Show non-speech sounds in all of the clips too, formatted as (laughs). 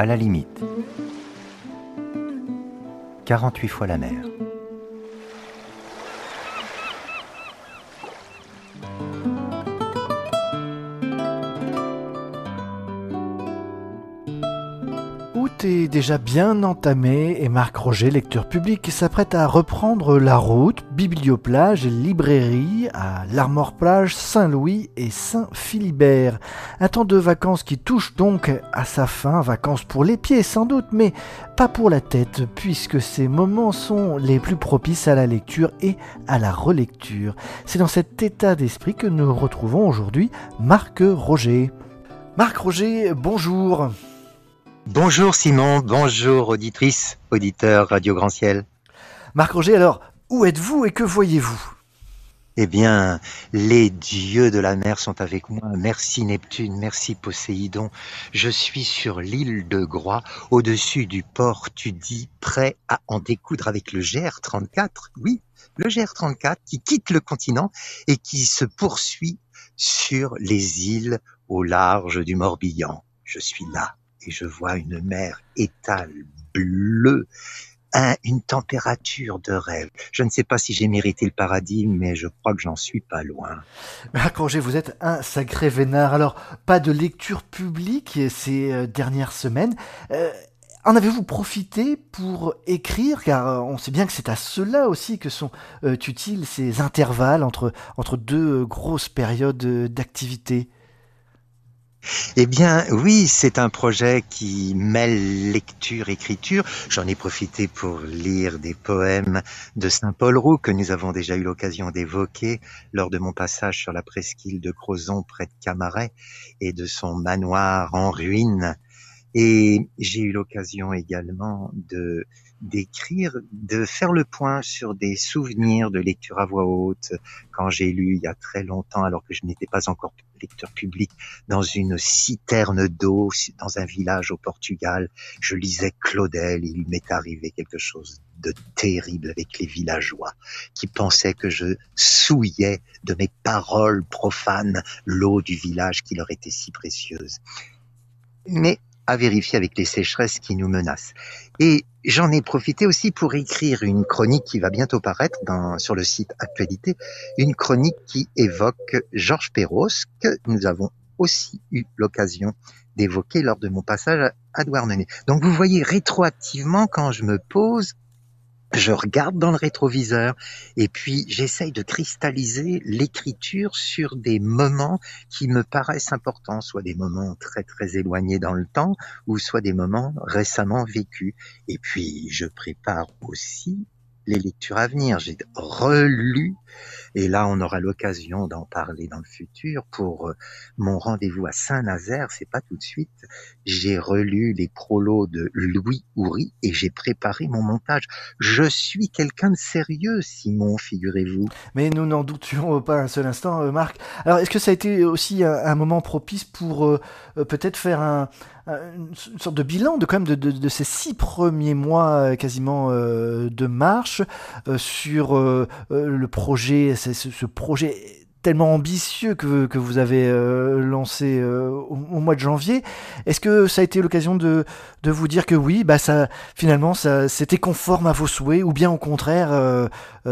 à la limite. 48 fois la mer. est déjà bien entamé et Marc Roger, lecteur public, s'apprête à reprendre la route, biblioplage librairie à l'armorplage Plage, Saint-Louis et Saint-Philibert. Un temps de vacances qui touche donc à sa fin, vacances pour les pieds sans doute, mais pas pour la tête, puisque ces moments sont les plus propices à la lecture et à la relecture. C'est dans cet état d'esprit que nous retrouvons aujourd'hui Marc Roger. Marc Roger, bonjour. Bonjour Simon, bonjour auditrice, auditeur Radio Grand Ciel. Marc Roger, alors, où êtes-vous et que voyez-vous eh bien, les dieux de la mer sont avec moi. Merci Neptune, merci Poséidon. Je suis sur l'île de Groix, au-dessus du port Tu dis prêt à en découdre avec le GR34. Oui, le GR34 qui quitte le continent et qui se poursuit sur les îles au large du Morbihan. Je suis là, et je vois une mer étale bleue, une température de rêve. Je ne sais pas si j'ai mérité le paradis, mais je crois que j'en suis pas loin. Ranger, vous êtes un sacré vénard. Alors, pas de lecture publique ces euh, dernières semaines. Euh, en avez-vous profité pour écrire Car euh, on sait bien que c'est à cela aussi que sont utiles ces intervalles entre deux grosses périodes d'activité. Eh bien oui, c'est un projet qui mêle lecture, écriture. J'en ai profité pour lire des poèmes de Saint-Paul Roux que nous avons déjà eu l'occasion d'évoquer lors de mon passage sur la presqu'île de Crozon près de Camaret et de son manoir en ruine. Et j'ai eu l'occasion également de d'écrire, de faire le point sur des souvenirs de lecture à voix haute quand j'ai lu il y a très longtemps alors que je n'étais pas encore lecteur public dans une citerne d'eau, dans un village au Portugal. Je lisais Claudel, il m'est arrivé quelque chose de terrible avec les villageois qui pensaient que je souillais de mes paroles profanes l'eau du village qui leur était si précieuse. Mais à vérifier avec les sécheresses qui nous menacent. Et j'en ai profité aussi pour écrire une chronique qui va bientôt paraître dans, sur le site Actualité, une chronique qui évoque Georges Perros, que nous avons aussi eu l'occasion d'évoquer lors de mon passage à Douarnenez. Donc vous voyez rétroactivement, quand je me pose, je regarde dans le rétroviseur et puis j'essaye de cristalliser l'écriture sur des moments qui me paraissent importants, soit des moments très très éloignés dans le temps ou soit des moments récemment vécus. Et puis je prépare aussi les lectures à venir. J'ai relu, et là on aura l'occasion d'en parler dans le futur, pour euh, mon rendez-vous à Saint-Nazaire, c'est pas tout de suite, j'ai relu les prolos de Louis Houry et j'ai préparé mon montage. Je suis quelqu'un de sérieux, Simon, figurez-vous. Mais nous n'en doutions pas un seul instant, euh, Marc. Alors est-ce que ça a été aussi un, moment propice pour euh, peut-être faire un une sorte de bilan de quand même de, ces six premiers mois euh, quasiment euh, de marche euh, sur le projet, ce, projet tellement ambitieux que, vous avez lancé au, mois de janvier. Est-ce que ça a été l'occasion de, vous dire que oui, bah ça, finalement, c'était conforme à vos souhaits, ou bien au contraire,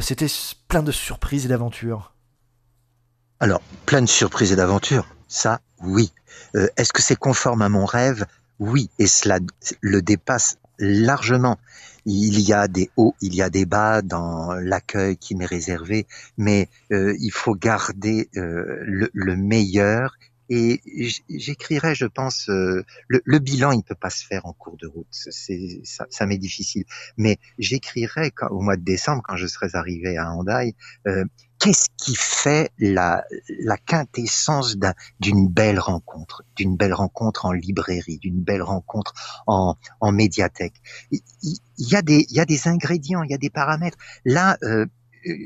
c'était plein de surprises et d'aventures Alors, plein de surprises et d'aventures, ça, oui. Euh, est-ce que c'est conforme à mon rêve Oui, et cela le dépasse largement. Il y a des hauts, il y a des bas dans l'accueil qui m'est réservé, mais euh, il faut garder euh, le, meilleur. Et j'écrirai, je pense, le, bilan, il peut pas se faire en cours de route, c'est ça, m'est difficile. Mais j'écrirai au mois de décembre, quand je serai arrivé à Andai qu'est-ce qui fait la, la quintessence d'une belle rencontre, d'une belle rencontre en librairie, d'une belle rencontre en, en médiathèque il, y a des, il y a des ingrédients, il y a des paramètres. Là, euh, euh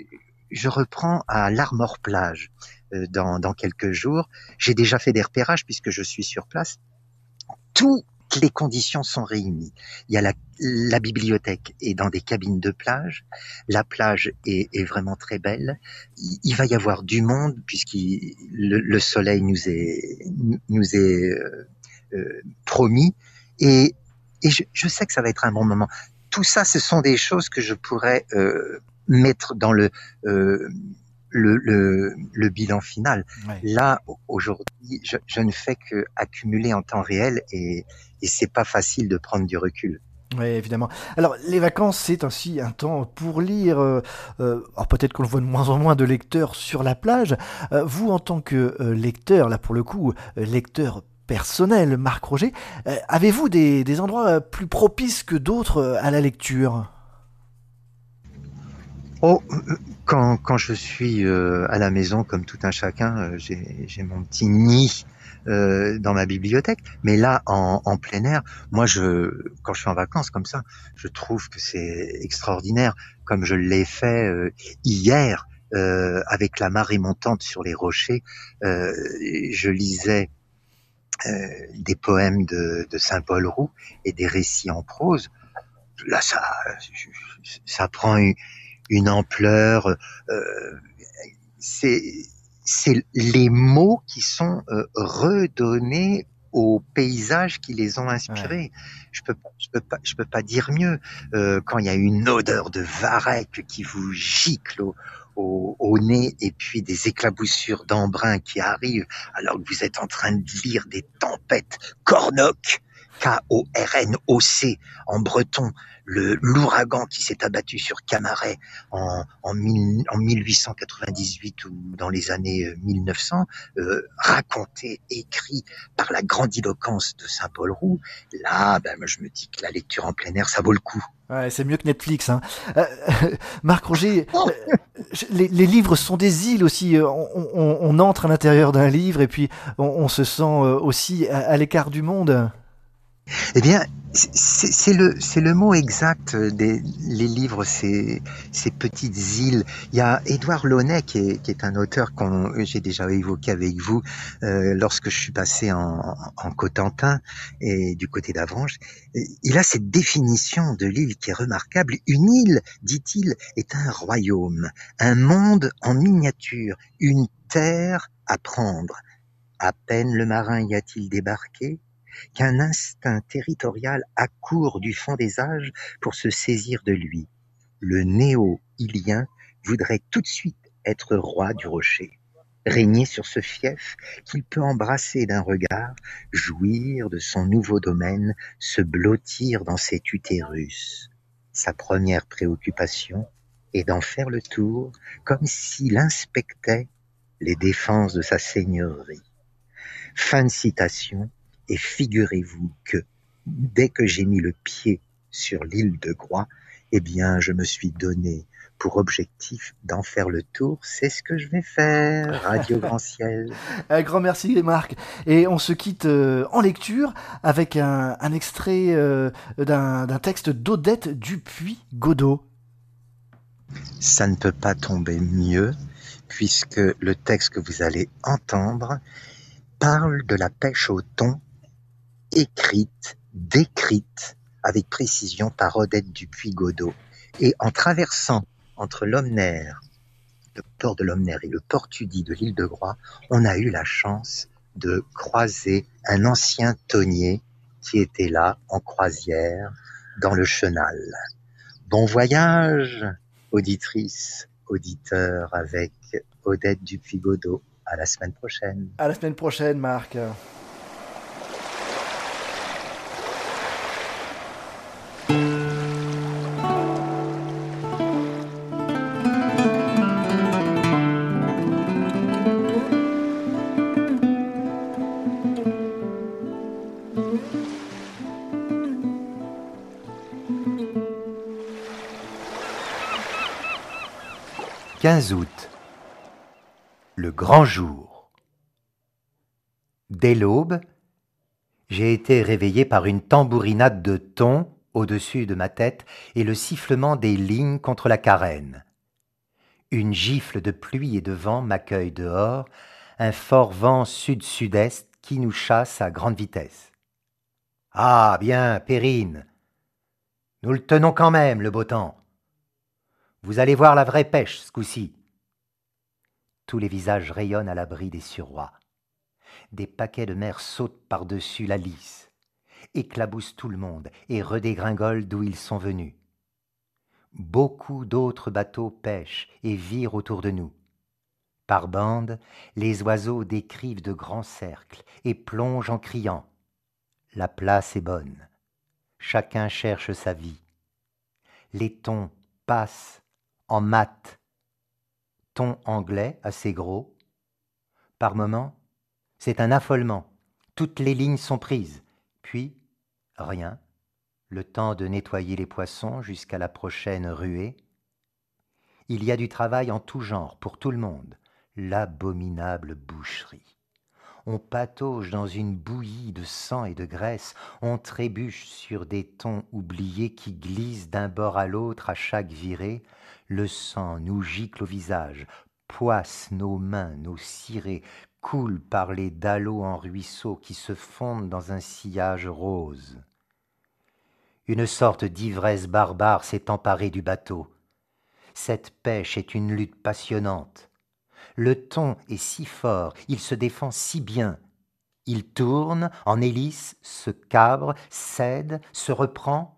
je reprends à l'Armor Plage euh, dans, dans quelques jours. J'ai déjà fait des repérages puisque je suis sur place. Tout les conditions sont réunies. Il y a la, bibliothèque et dans des cabines de plage. La plage est, vraiment très belle. Il, va y avoir du monde puisque le, soleil nous est, nous est euh, euh, promis. Et, je, sais que ça va être un bon moment. Tout ça, ce sont des choses que je pourrais euh, mettre dans le le, bilan final. Là, aujourd'hui, je, je, ne fais que accumuler en temps réel et, et c'est pas facile de prendre du recul. Oui, évidemment. Alors, les vacances, c'est ainsi un temps pour lire. Euh, euh alors, peut-être qu'on voit de moins en moins de lecteurs sur la plage. Euh, vous, en tant que euh, lecteur, là pour le coup, lecteur personnel, Marc Roger, avez-vous des, endroits plus propices que d'autres à la lecture Oh, quand, quand, je suis à la maison, comme tout un chacun, j'ai mon petit nid euh, dans ma bibliothèque. Mais là, en, en, plein air, moi, je, quand je suis en vacances comme ça, je trouve que c'est extraordinaire, comme je l'ai fait euh, hier euh, avec la marée montante sur les rochers. Euh, je lisais euh, des poèmes de, de Saint-Paul Roux et des récits en prose. Là, ça, ça prend une, une ampleur. c'est c'est les mots qui sont euh, redonnés aux paysages qui les ont inspirés. Je peux, je peux pas, je peux pas dire mieux. Euh, quand il y a une odeur de varech qui vous gicle au, au, nez et puis des éclaboussures d'embrun qui arrivent alors que vous êtes en train de lire des tempêtes cornoc K-O-R-N-O-C en breton, l'ouragan qui s'est abattu sur Camaret en, en, 1898 ou dans les années 1900, euh, euh, raconté, écrit par la grandiloquence de Saint-Paul Roux, là, ben, je me dis que la lecture en plein air, ça vaut le coup. c'est mieux que Netflix. Hein. Euh, Marc Roger, oh. les, livres sont des îles aussi. On, entre à l'intérieur d'un livre et puis on, se sent aussi à l'écart du monde. Eh bien, c'est le, mot exact euh, des les livres, ces, petites îles. Il y a Édouard Launay, qui est, un auteur que j'ai déjà évoqué avec vous euh, lorsque je suis passé en, en Cotentin et du côté d'Avranches. Il a cette définition de l'île qui est remarquable. Une île, dit-il, est un royaume, un monde en miniature, une terre à prendre. À peine le marin y a-t-il débarqué qu'un instinct territorial accourt du fond des âges pour se saisir de lui. Le néo-Ilien voudrait tout de suite être roi du rocher, régner sur ce fief qu'il peut embrasser d'un regard, jouir de son nouveau domaine, se blottir dans cet utérus. Sa première préoccupation est d'en faire le tour comme s'il inspectait les défenses de sa seigneurie. Fin de citation et figurez-vous que dès que j'ai mis le pied sur l'île de Groix, eh bien, je me suis donné pour objectif d'en faire le tour. C'est ce que je vais faire, Radio Grand Ciel. (laughs) un grand merci, Marc. Et on se quitte euh, en lecture avec un, extrait euh, d'un texte d'Odette Dupuis-Godot. Ça ne peut pas tomber mieux, puisque le texte que vous allez entendre parle de la pêche au thon écrite, décrite avec précision par Odette dupuis Godeau. Et en traversant entre l'Homner, le port de l'Homner et le port de l'île de Groix, on a eu la chance de croiser un ancien tonnier qui était là en croisière dans le chenal. Bon voyage, auditrice, auditeur, avec Odette dupuis Godeau. À la semaine prochaine. À la semaine prochaine, Marc. 15 août. Le grand jour. Dès l'aube, j'ai été réveillé par une tambourinade de thon au-dessus de ma tête et le sifflement des lignes contre la carène. Une gifle de pluie et de vent m'accueille dehors, un fort vent sud-sud-est qui nous chasse à grande vitesse. Ah bien, Périne Nous le tenons quand même, le beau temps vous allez voir la vraie pêche ce coup-ci. Tous les visages rayonnent à l'abri des surrois. Des paquets de mer sautent par-dessus la lisse, éclaboussent tout le monde et redégringolent d'où ils sont venus. Beaucoup d'autres bateaux pêchent et virent autour de nous. Par bandes, les oiseaux décrivent de grands cercles et plongent en criant. La place est bonne. Chacun cherche sa vie. Les tons passent en mat, ton anglais assez gros. Par moments, c'est un affolement. Toutes les lignes sont prises. Puis, rien. Le temps de nettoyer les poissons jusqu'à la prochaine ruée. Il y a du travail en tout genre, pour tout le monde. L'abominable boucherie. On patauge dans une bouillie de sang et de graisse, on trébuche sur des tons oubliés qui glissent d'un bord à l'autre à chaque virée, le sang nous gicle au visage, poisse nos mains, nos cirés, coule par les dallots en ruisseaux qui se fondent dans un sillage rose. Une sorte d'ivresse barbare s'est emparée du bateau. Cette pêche est une lutte passionnante. Le ton est si fort, il se défend si bien. Il tourne en hélice, se cabre, cède, se reprend,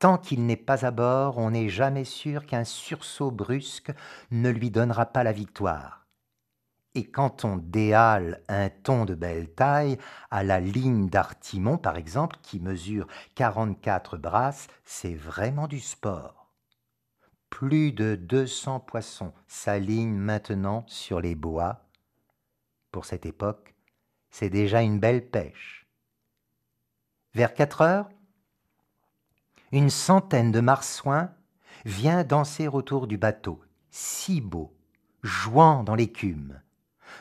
Tant qu'il n'est pas à bord, on n'est jamais sûr qu'un sursaut brusque ne lui donnera pas la victoire. Et quand on déhale un ton de belle taille à la ligne d'Artimon, par exemple, qui mesure 44 brasses, c'est vraiment du sport. Plus de 200 poissons s'alignent maintenant sur les bois. Pour cette époque, c'est déjà une belle pêche. Vers 4 heures, une centaine de marsouins vient danser autour du bateau, si beau, jouant dans l'écume,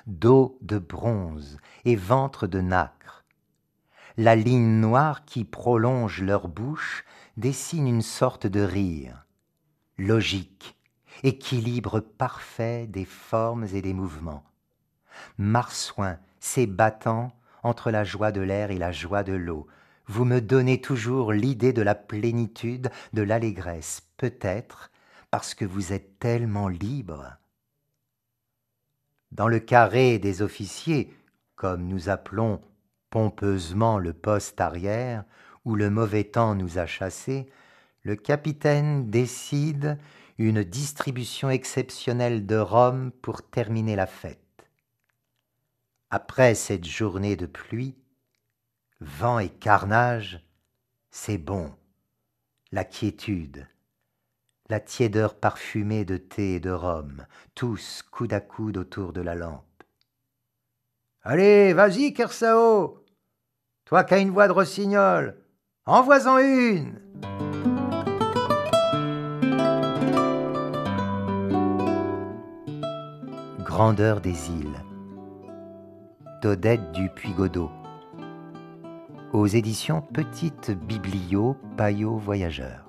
dos de bronze et ventre de nacre. La ligne noire qui prolonge leur bouche dessine une sorte de rire, logique, équilibre parfait des formes et des mouvements. Marsouin s'ébattant entre la joie de l'air et la joie de l'eau, vous me donnez toujours l'idée de la plénitude, de l'allégresse, peut-être parce que vous êtes tellement libre. Dans le carré des officiers, comme nous appelons pompeusement le poste arrière, où le mauvais temps nous a chassés, le capitaine décide une distribution exceptionnelle de rhum pour terminer la fête. Après cette journée de pluie, vent et carnage, c'est bon. La quiétude, la tiédeur parfumée de thé et de rhum, tous coude à coude autour de la lampe. Allez, vas-y, Kersao Toi qui as une voix de rossignol, envoie-en une Grandeur des îles. Todette du puy aux éditions Petite Biblio Paillot Voyageur.